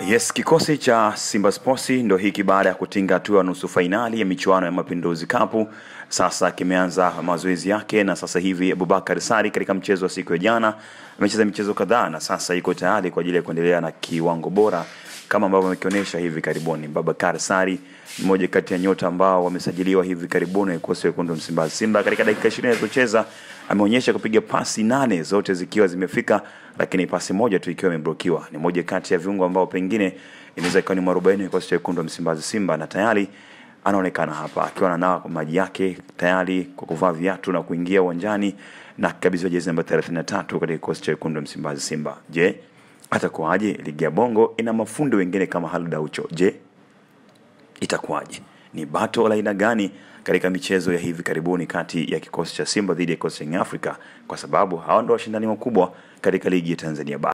Yes, kikosi cha Simba Sports ndo hiki baada ya kutinga hatua nusu fainali ya michuano ya Mapinduzi Cup. Sasa kimeanza mazoezi yake na sasa hivi Abubakar Sari katika mchezo wa siku ya jana amecheza michezo kadhaa na sasa iko tayari kwa ajili ya kuendelea na kiwango bora kama ambavyo amekionyesha hivi karibuni. Babakar Sari mmoja kati ya nyota ambao wamesajiliwa hivi karibuni kikosi cha wekundu Msimbazi Simba. Katika dakika 20 alizocheza ameonyesha kupiga pasi nane zote zikiwa zimefika, lakini pasi moja tu ikiwa imeblokiwa. Ni moja kati ya viungo ambao pengine inaweza ikawa ni mwarobaini kikosi cha wekundu Msimbazi Simba, na tayari anaonekana hapa akiwa ananawa maji yake tayari kwa kuvaa viatu na kuingia uwanjani na akikabidhiwa jezi namba 33 katika kikosi cha wekundu Msimbazi Simba. Je, atakuwaje? Ligi ya Bongo ina mafundi wengine kama Halid Aucho. Je, itakuwaje? Ni bato la aina gani katika michezo ya hivi karibuni kati ya kikosi cha Simba dhidi ya kikosi cha Africa, kwa sababu hawa ndio washindani wakubwa katika ligi ya Tanzania